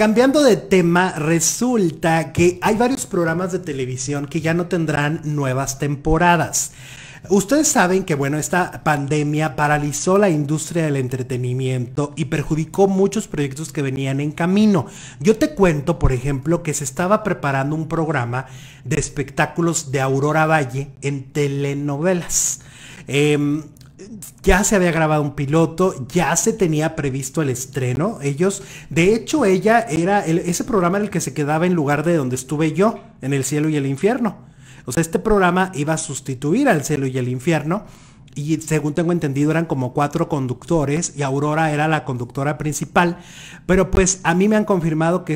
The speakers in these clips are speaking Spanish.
Cambiando de tema, resulta que hay varios programas de televisión que ya no tendrán nuevas temporadas. Ustedes saben que bueno, esta pandemia paralizó la industria del entretenimiento y perjudicó muchos proyectos que venían en camino. Yo te cuento, por ejemplo, que se estaba preparando un programa de espectáculos de Aurora Valle en telenovelas. Em, ya se había grabado un piloto, ya se tenía previsto el estreno. Ellos, de hecho, ella era ese programa en el que se quedaba en lugar de donde estuve yo, en el cielo y el infierno. O sea, este programa iba a sustituir al cielo y el infierno. Y según tengo entendido eran como cuatro conductores y Aurora era la conductora principal. Pero pues a mí me han confirmado que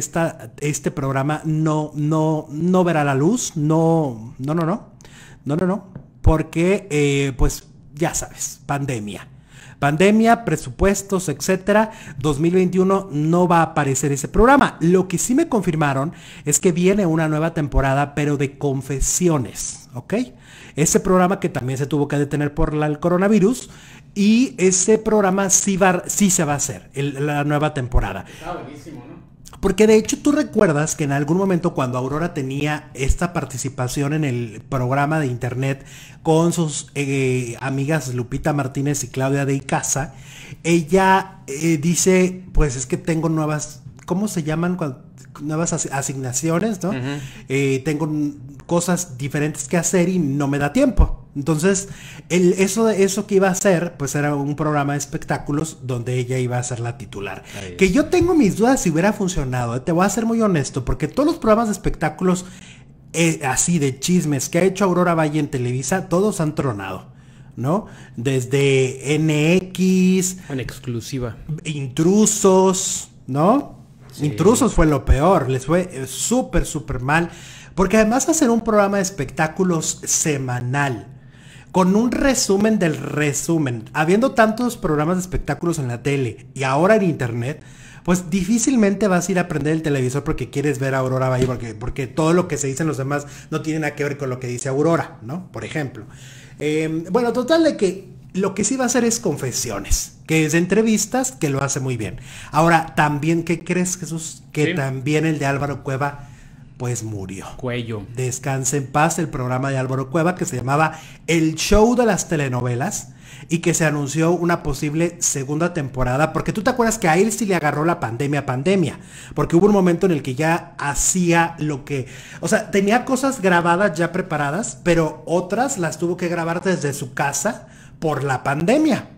este programa no, no, no verá la luz. No, no, no, no. No, no, no. Porque eh, pues ya sabes, pandemia. Pandemia, presupuestos, etcétera. 2021 no va a aparecer ese programa. Lo que sí me confirmaron es que viene una nueva temporada, pero de confesiones. ¿ok? Ese programa que también se tuvo que detener por el coronavirus y ese programa sí, sí se va a hacer, la nueva temporada. Está buenísimo, ¿no? Porque de hecho tú recuerdas que en algún momento cuando Aurora tenía esta participación en el programa de internet con sus eh, amigas Lupita Martínez y Claudia de Icaza, ella eh, dice, pues es que tengo nuevas, ¿cómo se llaman? Nuevas asignaciones, ¿no? Eh, tengo cosas diferentes que hacer y no me da tiempo. Entonces, el, eso, eso que iba a hacer, pues era un programa de espectáculos donde ella iba a ser la titular. que yo tengo mis dudas si hubiera funcionado, ¿eh? te voy a ser muy honesto, porque todos los programas de espectáculos eh, así de chismes que ha hecho Aurora Valle en Televisa, todos han tronado. ¿no? Desde NX. En exclusiva. Intrusos, ¿no? Intrusos fue lo peor, les fue eh, súper, súper mal. Porque además Hacer un programa de espectáculos semanal, con un resumen del resumen. Habiendo tantos programas de espectáculos en la tele y ahora en internet, pues difícilmente vas a ir a prender el televisor porque quieres ver a Aurora Valle, porque, porque todo lo que se dicen los demás no tiene nada que ver con lo que dice Aurora, ¿no? Por ejemplo. Em, bueno, total de que lo que sí va a hacer es confesiones, que es entrevistas, que lo hace muy bien. Ahora, también, ¿qué crees, Jesús? Que también el de Álvaro Cueva, pues murió. Cuello. Descanse en paz el programa de Álvaro Cueva que se llamaba El Show de las Telenovelas y que se anunció una posible segunda temporada, porque tú te acuerdas que a él sí le agarró la pandemia, pandemia, porque hubo un momento en el que ya hacía lo que, o sea, tenía cosas grabadas ya preparadas, pero otras las tuvo que grabar desde su casa por la pandemia.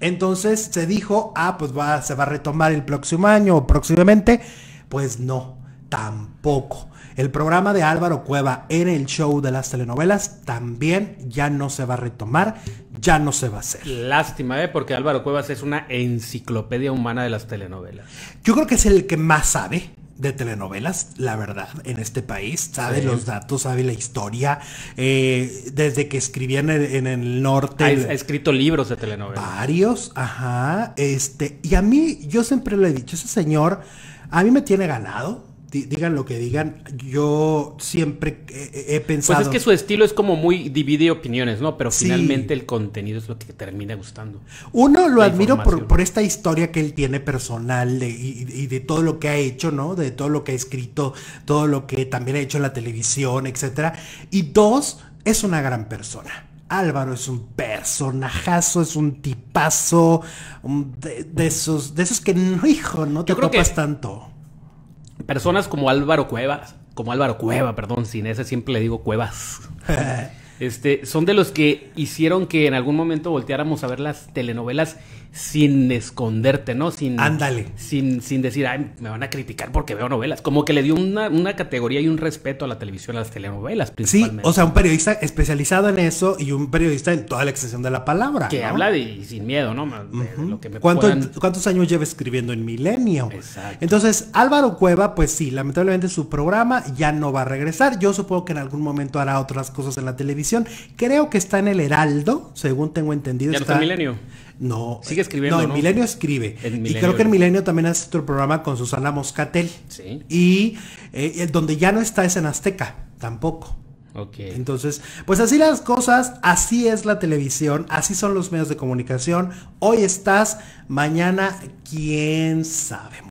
Entonces se dijo, ah, pues va, se va a retomar el próximo año o próximamente. Pues no, tampoco. El programa de Álvaro Cueva en el show de las telenovelas también ya no se va a retomar, ya no se va a hacer. Lástima, ¿eh? porque Álvaro Cuevas es una enciclopedia humana de las telenovelas. Yo creo que es el que más sabe de telenovelas, la verdad, en este país. Sabe los datos, sabe la historia. Eh, desde que escribían en, el norte. Ha, escrito libros de telenovelas. Varios, ajá. Este, y a mí, yo siempre le he dicho, ese señor, a mí me tiene ganado digan lo que digan, yo siempre he, pensado. Pues es que su estilo es como muy divide opiniones, ¿no? Pero finalmente el contenido es lo que termina gustando. Uno lo admiro por, esta historia que él tiene personal y, de todo lo que ha hecho, ¿no? De todo lo que ha escrito, todo lo que también ha hecho en la televisión, etcétera. Y dos, es una gran persona. Álvaro es un personajazo, es un tipazo, de, esos, de esos que no, hijo, no te yo topas tanto personas como Álvaro Cuevas, como Álvaro Cueva, perdón, sin ese siempre le digo Cuevas. Este, son de los que hicieron que en algún momento volteáramos a ver las telenovelas sin esconderte, ¿no? Sin, Ándale. Sin, sin decir, ay, me van a criticar porque veo novelas. Como que le dio una, categoría y un respeto a la televisión, a las telenovelas principalmente. Sí, o sea, un periodista especializado en eso y un periodista en toda la extensión de la palabra. Que habla de, sin miedo, ¿no? ¿Cuántos años lleva escribiendo en Milenio? Exacto. Entonces, Álvaro Cueva, pues sí, lamentablemente su programa ya no va a regresar. Yo supongo que en algún momento hará otras cosas en la televisión Creo que está en el Heraldo, según tengo entendido. está en Milenio? No. Sigue escribiendo. No, en Milenio escribe. Y creo que en Milenio también hace otro programa con Susana Moscatel. Sí. Y eh, eh, donde ya no está es en Azteca, tampoco. Okay. Entonces, pues así las cosas, así es la televisión, así son los medios de comunicación. Hoy estás, mañana quién sabe.